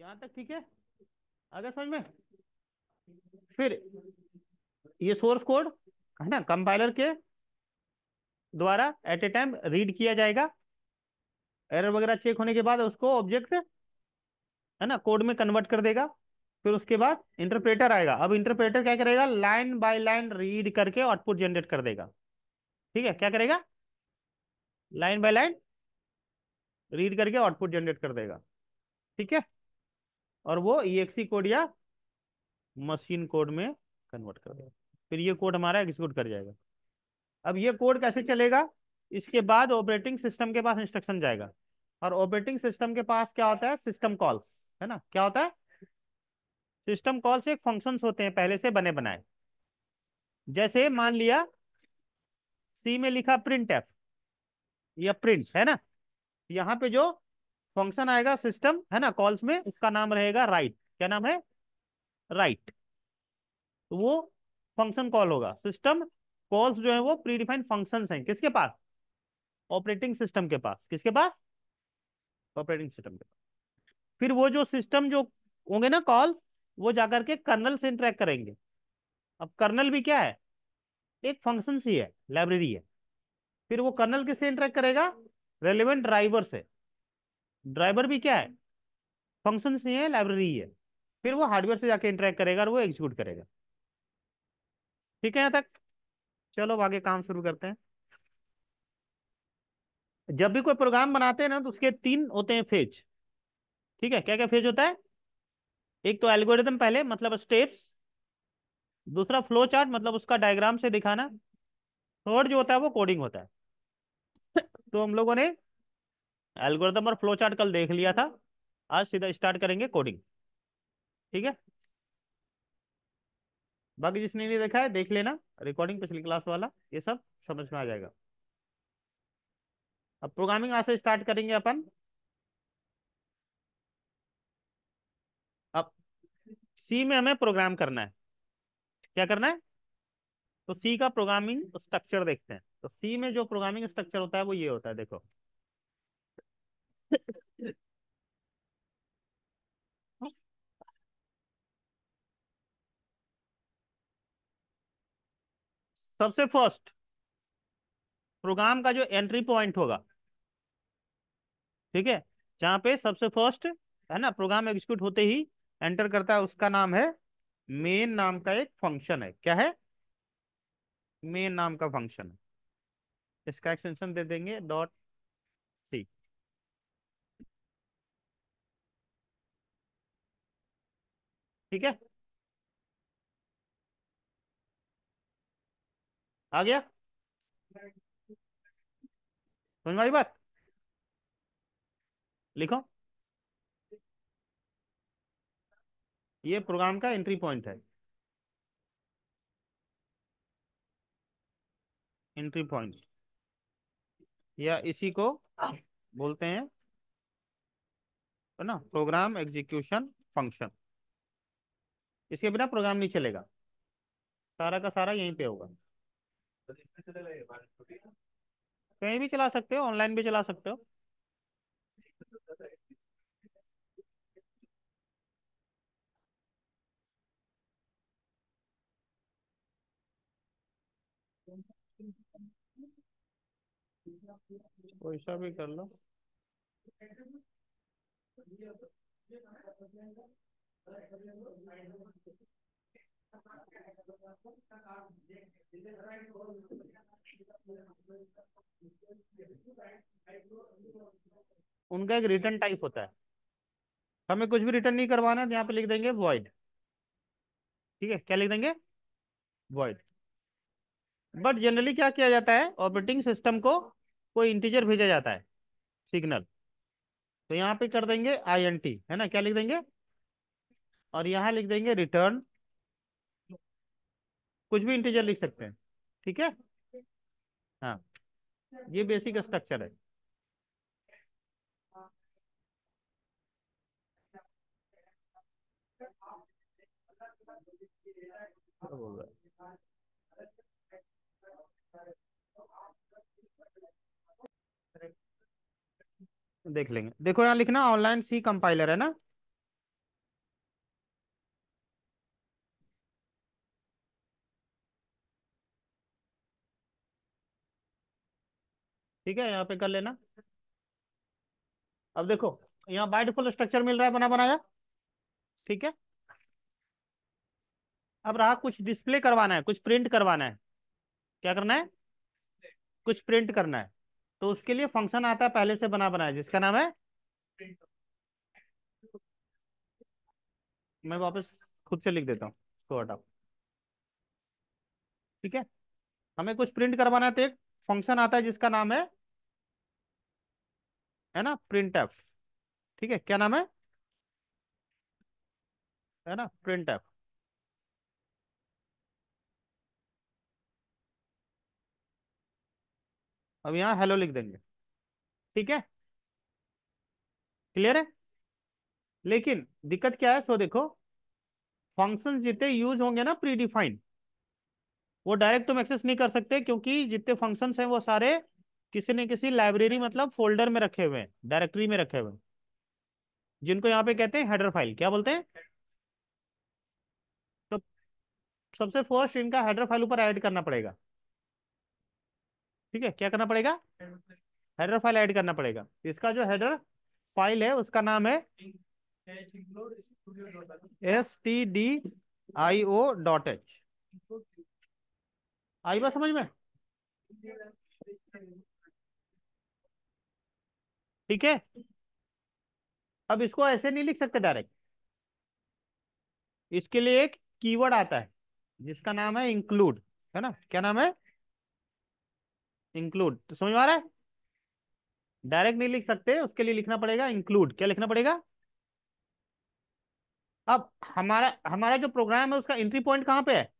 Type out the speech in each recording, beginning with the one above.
यहाँ तक ठीक है आगे समझ में फिर ये सोर्स कोड है ना कंपाइलर के द्वारा एट ए टाइम रीड किया जाएगा एरर वगैरह चेक होने के बाद उसको ऑब्जेक्ट है ना कोड में कन्वर्ट कर देगा फिर उसके बाद इंटरप्रेटर आएगा अब इंटरप्रेटर क्या करेगा लाइन बाय लाइन रीड करके आउटपुट जनरेट कर देगा ठीक है क्या करेगा लाइन बाय लाइन रीड करके आउटपुट जनरेट कर देगा ठीक है और वो ई कोड या मशीन कोड में कन्वर्ट कर देगा फिर ये कोड हमारा एग्जीक्यूट कर जाएगा अब ये कोड कैसे चलेगा इसके बाद ऑपरेटिंग सिस्टम के पास इंस्ट्रक्शन जाएगा और ऑपरेटिंग सिस्टम के पास क्या होता है सिस्टम कॉल्स है ना क्या होता है सिस्टम कॉल्स एक फंक्शंस होते हैं पहले से बने बनाए जैसे मान लिया सी में लिखा प्रिंट एफ या प्रिंट है ना यहाँ पे जो फंक्शन आएगा सिस्टम है ना कॉल्स में उसका नाम रहेगा राइट क्या नाम है राइट तो वो फंक्शन कॉल होगा सिस्टम कॉल्स जो है वो प्रीडिफाइंड फंक्शंस फंक्शन है किसके पास ऑपरेटिंग सिस्टम के पास किसके पास ऑपरेटिंग सिस्टम के पास फिर वो जो सिस्टम जो होंगे ना कॉल्स वो जाकर के कर्नल से इंटरेक्ट करेंगे अब कर्नल भी क्या है एक फंक्शन सी है लाइब्रेरी है फिर वो कर्नल किससे इंटरेक्ट करेगा रेलिवेंट ड्राइवर से ड्राइवर भी क्या है फंक्शन नहीं है लाइब्रेरी है फिर वो हार्डवेयर से जाके इंटरेक्ट करेगा और वो एग्जीक्यूट करेगा ठीक है यहाँ तक चलो आगे काम शुरू करते हैं जब भी कोई प्रोग्राम बनाते हैं ना तो उसके तीन होते हैं फेज ठीक है क्या क्या फेज होता है एक तो एल्गोरिथम पहले मतलब स्टेप्स दूसरा फ्लो चार्ट मतलब उसका डायग्राम से दिखाना थर्ड जो होता है वो कोडिंग होता है तो हम लोगों ने एल्गोरिदम और फ्लो चार्ट कल देख लिया था आज सीधा स्टार्ट करेंगे कोडिंग ठीक है बाकी जिसने नहीं देखा है देख लेना रिकॉर्डिंग पिछली क्लास वाला ये सब समझ में आ जाएगा अब प्रोग्रामिंग आज से स्टार्ट करेंगे अपन अब सी में हमें प्रोग्राम करना है क्या करना है तो सी का प्रोग्रामिंग स्ट्रक्चर देखते हैं तो सी में जो प्रोग्रामिंग स्ट्रक्चर होता है वो ये होता है देखो सबसे फर्स्ट प्रोग्राम का जो एंट्री पॉइंट होगा ठीक है जहां पे सबसे फर्स्ट है ना प्रोग्राम एग्जीक्यूट होते ही एंटर करता है उसका नाम है मेन नाम का एक फंक्शन है क्या है मेन नाम का फंक्शन है इसका एक्सटेंशन दे देंगे डॉट ठीक है आ गया समझ में बात लिखो ये प्रोग्राम का एंट्री पॉइंट है एंट्री पॉइंट या इसी को बोलते हैं है ना प्रोग्राम एग्जीक्यूशन फंक्शन इसके बिना प्रोग्राम नहीं चलेगा सारा का सारा यहीं पे होगा तो कहीं भी चला सकते हो ऑनलाइन भी चला सकते हो कोई सा भी कर लो उनका एक रिटर्न टाइप होता है हमें कुछ भी रिटर्न नहीं करवाना है यहाँ पे लिख देंगे वॉइड ठीक है क्या लिख देंगे वॉइड बट जनरली क्या किया जाता है ऑपरेटिंग सिस्टम को कोई इंटीजर भेजा जाता है सिग्नल तो यहाँ पे कर देंगे आई एन टी है ना क्या लिख देंगे और यहाँ लिख देंगे रिटर्न कुछ भी इंटीजर लिख सकते हैं ठीक है हाँ ये बेसिक स्ट्रक्चर है देख लेंगे देखो यहाँ लिखना ऑनलाइन सी कंपाइलर है ना ठीक है यहाँ पे कर लेना अब देखो यहाँ बाइटफुल स्ट्रक्चर मिल रहा है बना बनाया ठीक है अब रहा कुछ डिस्प्ले करवाना है कुछ प्रिंट करवाना है क्या करना है कुछ प्रिंट करना है तो उसके लिए फंक्शन आता है पहले से बना बनाया जिसका नाम है मैं वापस खुद से लिख देता हूँ ठीक है हमें कुछ प्रिंट करवाना है तो एक फंक्शन आता है जिसका नाम है है ना प्रिंट एफ ठीक है क्या नाम है है ना प्रिंट एफ अब यहां हेलो लिख देंगे ठीक है क्लियर है लेकिन दिक्कत क्या है सो देखो फंक्शन जितने यूज होंगे ना प्रीडिफाइन वो डायरेक्ट तुम एक्सेस नहीं कर सकते क्योंकि जितने फंक्शंस हैं वो सारे किसी न किसी लाइब्रेरी मतलब फोल्डर में रखे हुए हैं डायरेक्टरी में रखे हुए हैं जिनको यहाँ पे कहते हैं हेडर फाइल क्या बोलते हैं तो सबसे फर्स्ट इनका हेडर फाइल ऊपर ऐड करना पड़ेगा ठीक है क्या करना पड़ेगा हेडर फाइल ऐड करना पड़ेगा इसका जो हेडर फाइल है उसका नाम है S T D I O dot H आई बात समझ में ठीक है अब इसको ऐसे नहीं लिख सकते डायरेक्ट इसके लिए एक कीवर्ड आता है जिसका नाम है इंक्लूड है ना क्या नाम है इंक्लूड तो समझ आ रहा है डायरेक्ट नहीं लिख सकते उसके लिए लिखना पड़ेगा इंक्लूड क्या लिखना पड़ेगा अब हमारा हमारा जो प्रोग्राम है उसका एंट्री पॉइंट कहां पे है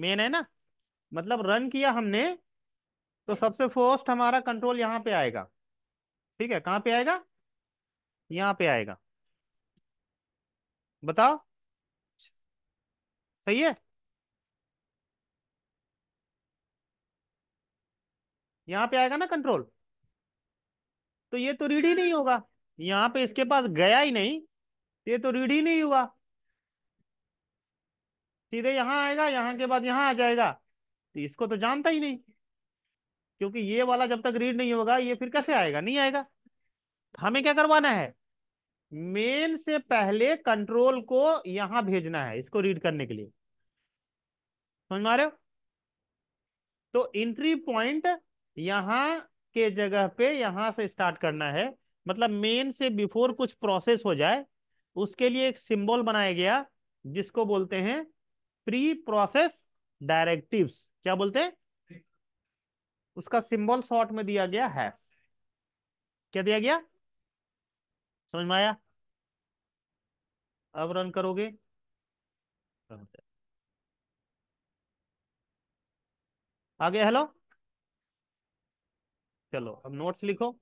मेन है ना मतलब रन किया हमने तो सबसे फर्स्ट हमारा कंट्रोल यहां पे आएगा ठीक है कहां पे आएगा यहां पे आएगा बताओ सही है यहां पे आएगा ना कंट्रोल तो ये तो रीड ही नहीं होगा यहां पे इसके पास गया ही नहीं तो ये तो रीड ही नहीं हुआ सीधे यहां आएगा यहां के बाद यहां आ जाएगा तो इसको तो जानता ही नहीं क्योंकि ये वाला जब तक रीड नहीं होगा ये फिर कैसे आएगा नहीं आएगा हमें क्या करवाना है मेन से पहले कंट्रोल को यहां भेजना है इसको रीड करने के लिए समझ मारे हो तो इंट्री पॉइंट यहां के जगह पे यहां से स्टार्ट करना है मतलब मेन से बिफोर कुछ प्रोसेस हो जाए उसके लिए एक सिंबल बनाया गया जिसको बोलते हैं प्री प्रोसेस डायरेक्टिव्स क्या बोलते हैं उसका सिंबल शॉर्ट में दिया गया हैश क्या दिया गया समझ में आया अब रन करोगे आगे हेलो चलो अब नोट्स लिखो